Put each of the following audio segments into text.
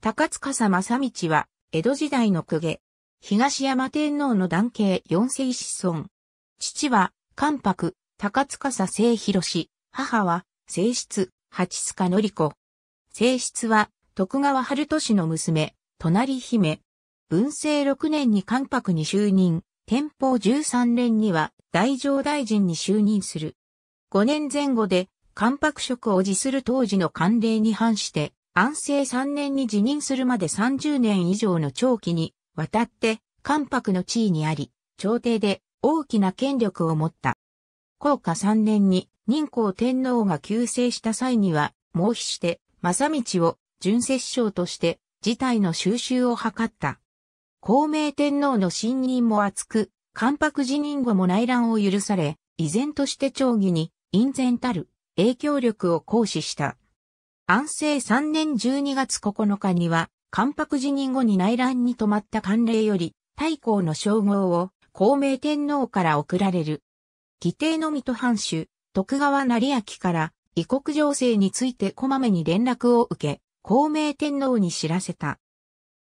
高塚正道は、江戸時代の公家、東山天皇の男系四世子孫。父は、関白、高塚正弘母は、正室、八塚のり子。正室は、徳川春都の娘、隣姫。文政六年に関白に就任、天保十三年には、大乗大臣に就任する。五年前後で、関白職を辞する当時の慣例に反して、安政3年に辞任するまで30年以上の長期にわたって関白の地位にあり、朝廷で大きな権力を持った。高下3年に任皇天皇が急逝した際には、毛皮して、正道を準摂政として事態の収拾を図った。孔明天皇の信任も厚く、関白辞任後も内乱を許され、依然として長義に、隠然たる影響力を行使した。安政3年12月9日には、関白辞任後に内乱に止まった慣例より、大公の称号を孔明天皇から贈られる。義弟の水戸藩主、徳川成明から異国情勢についてこまめに連絡を受け、孔明天皇に知らせた。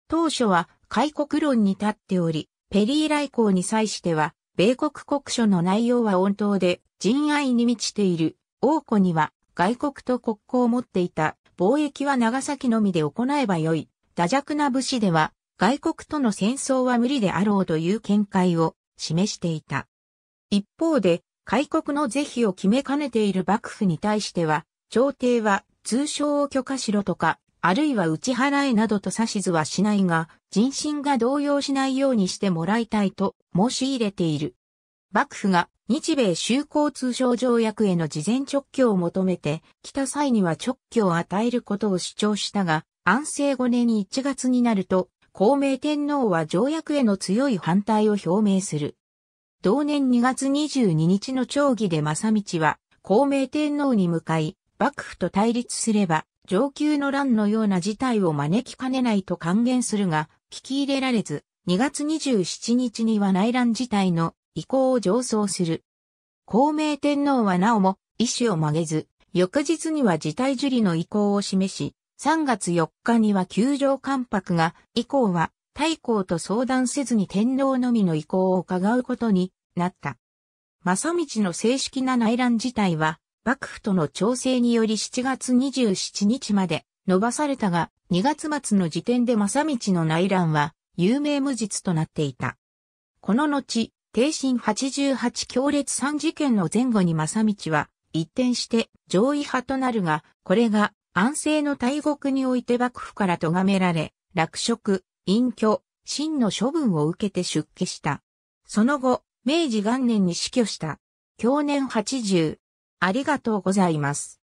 当初は開国論に立っており、ペリー来航に際しては、米国国書の内容は温当で、人愛に満ちている。王子には外国と国交を持っていた、貿易は長崎のみで行えばよい。打弱な武士では、外国との戦争は無理であろうという見解を示していた。一方で、開国の是非を決めかねている幕府に対しては、朝廷は通称を許可しろとか、あるいは打ち払えなどと指図はしないが、人心が動揺しないようにしてもらいたいと申し入れている。幕府が日米修好通商条約への事前直挙を求めて、来た際には直挙を与えることを主張したが、安政5年に1月になると、孔明天皇は条約への強い反対を表明する。同年2月22日の長議で正道は、孔明天皇に向かい、幕府と対立すれば、上級の乱のような事態を招きかねないと還元するが、聞き入れられず、2月27日には内乱事態の意向を上奏する。孔明天皇はなおも、意志を曲げず、翌日には事態受理の意向を示し、3月4日には球場関白が、以降は、太公と相談せずに天皇のみの意向を伺うことになった。正道の正式な内乱自体は、幕府との調整により7月27日まで伸ばされたが、2月末の時点で正道の内乱は、有名無実となっていた。この後、定身88強烈3事件の前後に正道は、一転して上位派となるが、これが安政の大国において幕府から咎められ、落職、隠居、真の処分を受けて出家した。その後、明治元年に死去した。去年80。ありがとうございます。